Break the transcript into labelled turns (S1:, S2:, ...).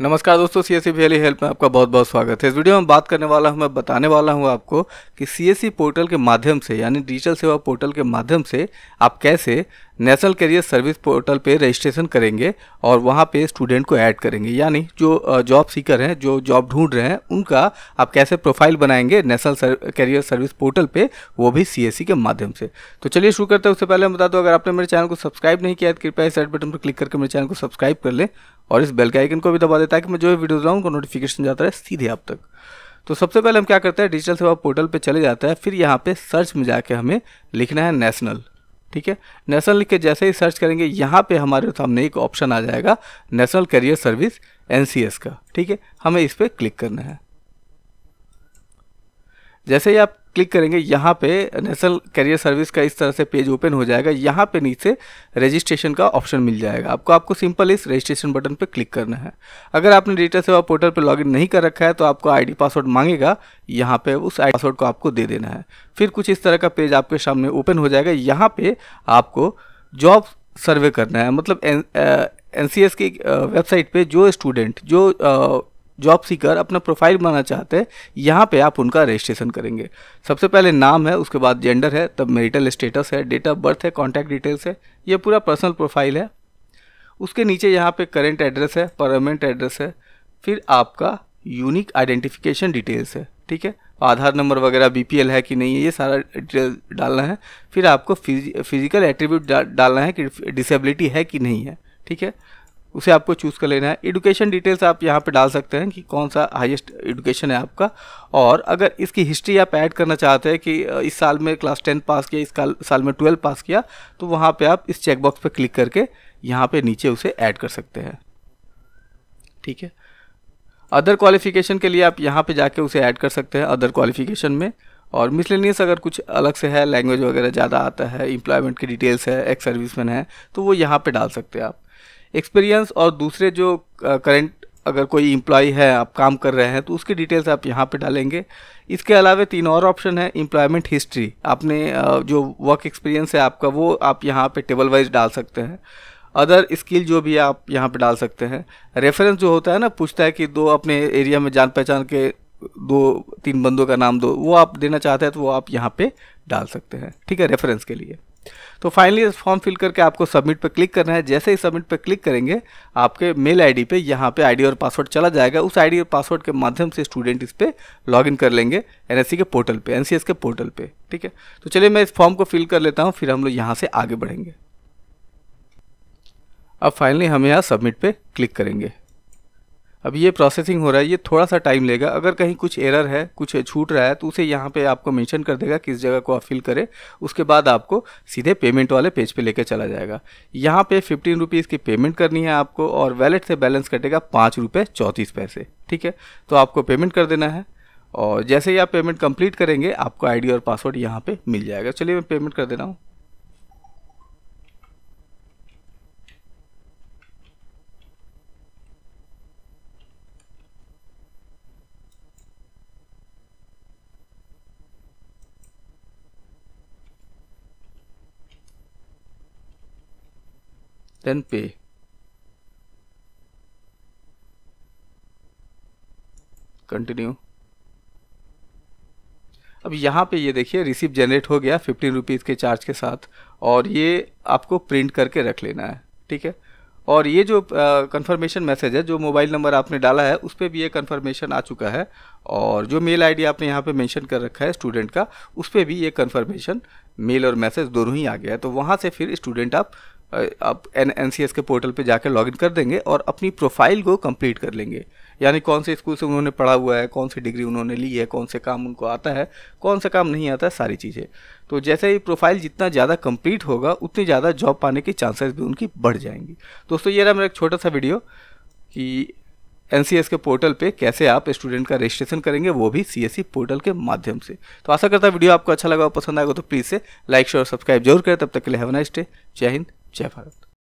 S1: नमस्कार दोस्तों C S C help में आपका बहुत बहुत स्वागत है इस वीडियो में बात करने वाला हूं मैं बताने वाला हूं आपको कि सी e पोर्टल के माध्यम से यानी डिजिटल सेवा पोर्टल के माध्यम से आप कैसे नेशनल करियर सर्विस पोर्टल पे रजिस्ट्रेशन करेंगे और वहाँ पे स्टूडेंट को ऐड करेंगे यानी जो जॉब सीकर हैं जो जॉब ढूंढ रहे हैं उनका आप कैसे प्रोफाइल बनाएंगे नेशनल करियर सर्विस पोर्टल पे वो भी सी e के माध्यम से तो चलिए शुरू करते हैं उससे पहले मैं बता दूँ अगर आपने मेरे चैनल को सब्सक्राइब नहीं किया तो कृपया इस रेड बटन पर क्लिक करके मेरे चैनल को सब्सक्राइब कर लें और इस बेल के आइकन को भी दबा देता है कि मैं जो वीडियो दिलाऊँ उनको नोटिफिकेशन जाता है सीधे आप तक तो सबसे पहले हम क्या करते हैं डिजिटल सेवा पोर्टल पर चले जाता है फिर यहाँ पर सर्च में जाके हमें लिखना है नेशनल ठीक है नेशनल लिख के जैसे ही सर्च करेंगे यहाँ पे हमारे सामने एक ऑप्शन आ जाएगा नेशनल करियर सर्विस एन का ठीक है हमें इस पर क्लिक करना है जैसे ही आप क्लिक करेंगे यहाँ पे नेशनल करियर सर्विस का इस तरह से पेज ओपन हो जाएगा यहाँ पे नीचे रजिस्ट्रेशन का ऑप्शन मिल जाएगा आपको आपको सिंपल इस रजिस्ट्रेशन बटन पे क्लिक करना है अगर आपने डेटा सेवा पोर्टल पे लॉगिन नहीं कर रखा है तो आपको आईडी पासवर्ड मांगेगा यहाँ पे उस आई पासवर्ड को आपको दे देना है फिर कुछ इस तरह का पेज आपके सामने ओपन हो जाएगा यहाँ पर आपको जॉब सर्वे करना है मतलब एन सी एस की वेबसाइट पर जो स्टूडेंट जो जॉब सीकर अपना प्रोफाइल बनाना चाहते हैं यहाँ पे आप उनका रजिस्ट्रेशन करेंगे सबसे पहले नाम है उसके बाद जेंडर है तब मेरिटल स्टेटस है डेट ऑफ बर्थ है कॉन्टैक्ट डिटेल्स है यह पूरा पर्सनल प्रोफाइल है उसके नीचे यहाँ पे करेंट एड्रेस है परमानेंट एड्रेस है फिर आपका यूनिक आइडेंटिफिकेशन डिटेल्स है ठीक है आधार नंबर वगैरह बी है कि नहीं है ये सारा डिटेल डालना है फिर आपको फिजिकल एट्रीब्यूट डालना है कि डिसेबिलिटी है कि नहीं है ठीक है उसे आपको चूज़ कर लेना है एडुकेशन डिटेल्स आप यहाँ पे डाल सकते हैं कि कौन सा हाईएस्ट एडुकेशन है आपका और अगर इसकी हिस्ट्री आप ऐड करना चाहते हैं कि इस साल में क्लास टेंथ पास किया इस साल में ट्वेल्थ पास किया तो वहाँ पर आप इस चेकबॉक्स पर क्लिक करके यहाँ पर नीचे उसे ऐड कर सकते हैं ठीक है अदर क्वालिफिकेशन के लिए आप यहाँ पे जाके उसे ऐड कर सकते हैं अदर क्वालिफिकेशन में और मिसलेनियस अगर कुछ अलग से है लैंग्वेज वगैरह ज़्यादा आता है इम्प्लॉयमेंट की डिटेल्स है एक्स सर्विसमैन है तो वो यहाँ पे डाल सकते हैं आप एक्सपीरियंस और दूसरे जो करंट अगर कोई इम्प्लॉय है आप काम कर रहे हैं तो उसकी डिटेल्स आप यहाँ पे डालेंगे इसके अलावा तीन और ऑप्शन है एम्प्लॉयमेंट हिस्ट्री आपने जो वर्क एक्सपीरियंस है आपका वो आप यहाँ पे टेबल वाइज डाल सकते हैं अदर स्किल जो भी आप यहाँ पे डाल सकते हैं रेफरेंस जो होता है ना पूछता है कि दो अपने एरिया में जान पहचान के दो तीन बंदों का नाम दो वो आप देना चाहते हैं तो वो आप यहाँ पे डाल सकते हैं ठीक है रेफरेंस के लिए तो फाइनली फॉर्म फिल करके आपको सबमिट पर क्लिक करना है जैसे ही सबमिट पर क्लिक करेंगे आपके मेल आईडी पे यहाँ पे आईडी और पासवर्ड चला जाएगा उस आईडी और पासवर्ड के माध्यम से स्टूडेंट इस पर इन कर लेंगे एनएससी के पोर्टल सी एस के पोर्टल पर ठीक है तो चलिए मैं इस फॉर्म को फिल कर लेता हूँ फिर हम लोग यहाँ से आगे बढ़ेंगे अब फाइनली हम यहाँ सबमिट पर क्लिक करेंगे अब ये प्रोसेसिंग हो रहा है ये थोड़ा सा टाइम लेगा अगर कहीं कुछ एरर है कुछ छूट रहा है तो उसे यहाँ पे आपको मेंशन कर देगा किस जगह को आप फिल करें उसके बाद आपको सीधे पेमेंट वाले पेज पे लेके चला जाएगा यहाँ पे फिफ्टीन रुपीज़ की पेमेंट करनी है आपको और वैलेट से बैलेंस कटेगा पाँच रुपये चौंतीस पैसे ठीक है तो आपको पेमेंट कर देना है और जैसे ही आप पेमेंट कंप्लीट करेंगे आपको आईडी और पासवर्ड यहाँ पे मिल जाएगा चलिए मैं पेमेंट कर दे रहा हूँ then pay कंटिन्यू अब यहाँ पे ये देखिए रिसिप्ट जनरेट हो गया फिफ्टीन रुपीज़ के चार्ज के साथ और ये आपको प्रिंट करके रख लेना है ठीक है और ये जो कंफर्मेशन मैसेज है जो मोबाइल नंबर आपने डाला है उस पर भी ये कंफर्मेशन आ चुका है और जो मेल आईडी आपने यहाँ पे मेंशन कर रखा है स्टूडेंट का उस पर भी ये कंफर्मेशन मेल और मैसेज दोनों ही आ गया है तो वहाँ से फिर स्टूडेंट आप आप एन एन सी एस के पोर्टल पर जाकर लॉग इन कर देंगे और अपनी प्रोफाइल को कंप्लीट कर लेंगे यानी कौन से स्कूल से उन्होंने पढ़ा हुआ है कौन सी डिग्री उन्होंने ली है कौन से काम उनको आता है कौन सा काम नहीं आता है सारी चीज़ें तो जैसे ही प्रोफाइल जितना ज़्यादा कंप्लीट होगा उतनी ज़्यादा जॉब पाने के चांसेस भी उनकी बढ़ जाएंगी दोस्तों ये रहा मेरा एक छोटा सा वीडियो कि एन के पोर्टल पे कैसे आप स्टूडेंट का रजिस्ट्रेशन करेंगे वो भी सी पोर्टल e के माध्यम से तो आशा करता है वीडियो आपको अच्छा लगा तो और पसंद आएगा तो प्लीज़ से लाइक शेयर और सब्सक्राइब जरूर करें तब तक के लिए हैव नाइस डे जय हिंद जय भारत